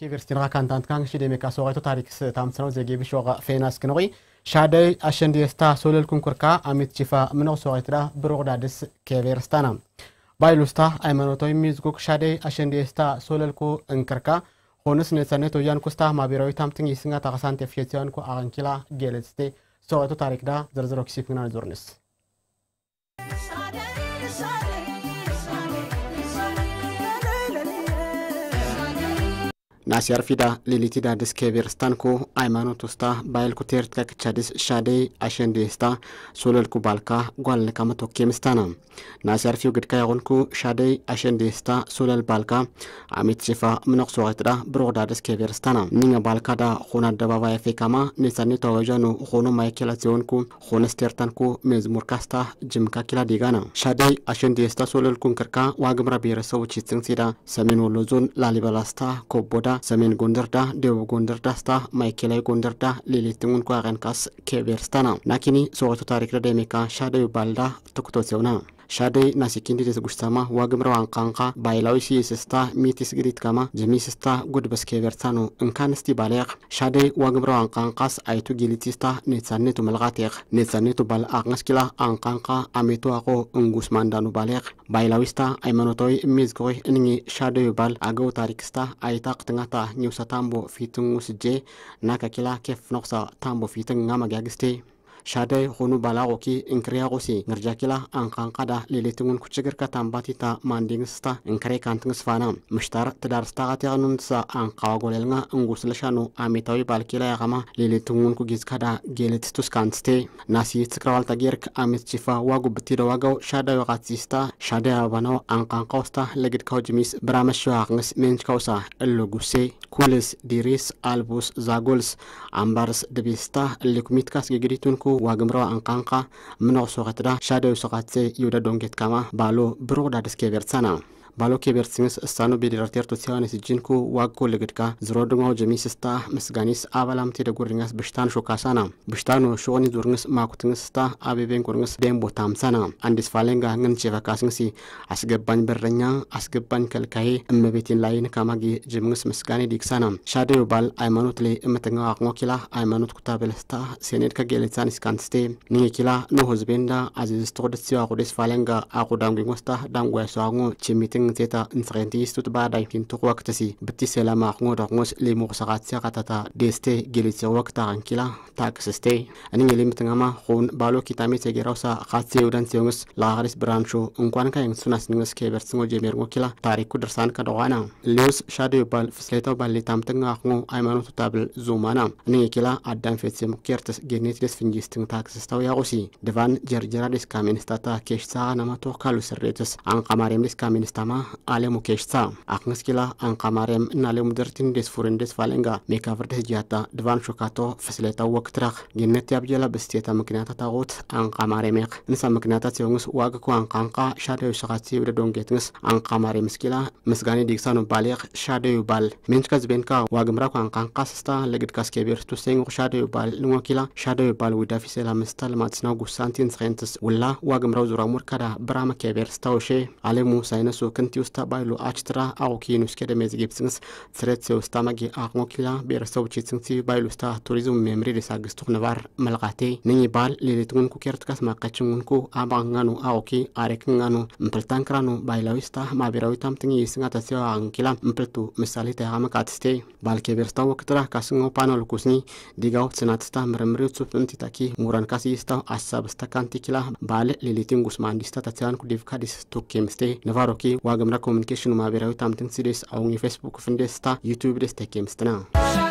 kivirsitinqa kantaantkan shidemeka soqayto taarikis taamtsinaw zegebi shoqa feenaskinoqi ሻዳይ አሸንዴስታ ሶለል ኩንኩርካ አሚት ቺፋ ምነቅ ሶቂትዳ ብሮቅዳድስ ኬቬርስታና ባይሉስታ ሃይማኖታዊ ሚዝጉክ ሻደይ አሸንዴስታ ሶለልኩ እንክርካ ሆንስ ነሰነት ወያን ኩስታ ማቢራዊ ታምትን ይስንጋ ታኸሳንት የፍየትያንኩ አቀንኪላ ጌለትስቴ ሶቂቱ ታሪክዳ ዝርዝሮ ኪሲፍግና ዞርንስ ናሲያር ፊዳ ሊሊቲዳዲስ ኬቤርስታንኩ ሃይማኖት ውስታ ባይልኩቴር ተከቻዲስ ሻዴ አሸንዴስታ ሶለልኩ ባልካ ጓልንካመ ቶኬምስታና ናሲያር ፊው ግድካ ያሆንኩ ሻዴ አሸንዴስታ ሶለል ባልካ አሚት ሽፋ ምነቅሶዋትዳ ብሮዳዲስ ኬቤርስታና ኒኛ ዳ ሆነ አደባባይ ፌካማ ኔሳኒ ተዋጃኑ ሆኖ ማይኬላ ሲሆንኩ ሆነስቴርታንኩ ሜዝሙር ካስታ ጅምካ ኪላ ዲጋና ሻዴ አሸንዴስታ ሶለልኩን ክርካ ዋግምራ ብሔረሰቦች ይትንሲዳ ሰሜን ወሎ ዞን ላሊበላስታ ኮቦዳ ሰሜን ጎንደርዳ ደቡብ ጎንደር ዳስታ ማይኬላዊ ጎንደርዳ ሌሌትሙን ኳቀንካስ ኬቤርስታና ናኪኒ ሶወቱ ታሪክ ደደሜካ ሻደዩ ባልዳ ትኩቶቴውና shaadee naasikiin didit gushtamaa waagamra waanqaanqaa baayilaaዊ ሲስስታ ሚቲስ ግሪትከማ ጀሚስስታ ጉድበስኬ በርታኑ እንካንስቲ ባልያቅ ሻደይ ዋግምረ አንቃንቃስ አይቱ ጊሊቲስታ ኔትሳኔቱ መልቃቴቅ ኔትሳኔቱ ባል አቅነስኪላ አንቃንቃ አሜቱ አቆ እንጉስ ማንዳኑ ባልያቅ ባይላዊስታ ሃይማኖታዊ ሚዝግቆይ እንኝ ሻደዩ ባል አገው ታሪክስታ አይታ ቅትንጋታ ኒውሳ ታምቦ ናከኪላ ኬፍ ነቁሳ ታምቦ ፊትን ጋመጊያግስቴ ሻዳይ ሆኑ ባላቆኪ እንክሪያቆሲ ንርጃኪላ አንካን ቀዳ ሌሌትንን ኩችግር ከታምባቲታ ማንዲንስታ እንክሬ ካንትንስፋና ምሽታር ትዳርስታ ቀቲያኑንትሳ አንካዋጎሌልና እንጉስለሻኑ አሜታዊ ባልኪላ ያቀማ ሌሌትንን ኩጊዝ ጌሌትቱስ ካንትስቴ ናሲ ትክራዋል ተጌርክ አሜት ቺፋ ዋጉ ብትደዋገው ሻዳዊ ቃትሲስታ ሻደይ አበባናው አንካንቃውስታ ለግድ ካውጅሚስ ብራመሽዋቅንስ ሜንች ካውሳ እሎ ጉሴ ኩልስ ዲሪስ አልቡስ ዛጎልስ አምባርስ ድቤስታ ልኩሚትካስ ጌግዲቱንኩ ዋግምሮ አንቃንቃ ምነቕሶ ኸትዳ ሻደዩ ሰቓትሴ ይውደ ዶንጌትካማ ባሎ ብሩቕዳ ድስኬ ቤርትሰና ባሎኬ በርሲምስ እሳኑ ቤዴረርቴር ቶሲዋኔስ ጂንኩ ዋጎ ልግድካ ዝሮ ድማው ጀሚስስታ ምስጋኒስ አበላምቴ ደጉርኛስ ብሽታን ሾካሳና ብሽታኑ ሾኒ ዙርንስ ማኩትንስ ስታ አቤቤን ቁርንስ ደንቦ ታምሳና አንዲስ ፋሌንጋ ግን ቼፈካስንሲ በረኛ አስገባኝ ከልካዬ እመቤቴን ላይን ካማጊ ጅምንስ ምስጋኔ ዲግሳና ሻዴው ባል ሃይማኖት ላይ እምትንገው አቅሞኪላ ሃይማኖት ኩታበለስታ ሴኔድ ከጌሌሳን ስካንስቴ ንኪላ ኖ ህዝቤንዳ አዚዝ ሲዋ ቁደስ ፋሌንጋ አቁ ዳንጉኝ ወስታ ዳንጓያሰዋ ቺሚትን ting teta infrenti stut badai kin tuk waktasi bitti selama ngoda ngos le mursagat se katata deste gelitse wakta ankila tak seste ani ngelim tengama khun balo kitami se gerausa khatse udan seungus lagaris brancho unkwan ka yang sunas ningus keber singo jemer ngokila tariku dersan ka dowana leus shadow bal fisleta bal litam tenga ngo aimanu tabel zumana ani kila adan fetse mukertes genet des fingisting tak sestaw yaqusi devan jerjera des kaministata keshsa namatu kalu serretes anqamarem des kaministama ከተማ አለሙ ኬሽታ አክንስኪላ አንካ ማርያም እና ለሙ ድርቲን ደስ ፉር እንደስ ፋለንጋ ሜካቨር ጃታ ድቫን ሾካቶ ፍስለታ ወክትራክ ጊነት ያብጀላ በስቴታ ምክንያታ ታቆት አንካ ማርያም ያክ እንሳ ምክንያታ ሲሆንስ ዋግኩ አንካ ሻደዩ ሰካቲ ወደ ዶንጌትንስ አንካ ማርያም ዲክሳኑ ባሌክ ሻደዩ ባል ሜንች ከዝቤንካ ዋግምራኩ አንካ አንካ ስስታ ለግድ ካስኬቤር ቱሴንጉ ሻደዩ ባል ንወኪላ ሻደዩ ባል ውዳፊ ሴላ ምስታ ልማትስናው ጉሳንቲን ስኸንትስ ውላ ዋግምራው ዙራሙር ከዳ ብራመ ኬቤር ስታውሼ አለሙ ሳይነሱ ክንቲ ውስታ ባይሉ አችትራ አውኪ ንስኬ ደሜዝ ጌብስንስ ስረት ውስታ መጊ አቅሞኪላ ብሔረሰቡ ቺትንሲ ባይሉ ውስታ ቱሪዝም ሜምሪ ሊሳግስቱ ንባር መልቃቴ ንኝ ባል ሌሊት ንኩ ኬርት ከስ ማካች ንኩ አባንጋኑ አውኪ አሬክ ክራኑ ባይላዊ ስታ ማብሔራዊ ታምትኝ የስንጋ ተሲዋ አንኪላ ምሳሌ ተያመቃትስቴ ባል ኬቤርስታ ወክትራ ካስኖ ፓኖል ኩስኒ ዲጋው ስናትስታ ምርምሪ ውጽፍ እንቲታኪ ሙረን ካስ ይስታው አሳብስተ ካንቲኪላ ባል ሌሊት ንጉስ ማንዲስታ ተሲዋን ኩዲቭ ካዲስ ንቫሮኪ ዋግምራ ኮሚኒኬሽን ማህበራዊ ታምትን ሲዴስ አሁን የፌስቡክ ፍንዴስታ ዩቲዩብ ደስታ ኬምስትና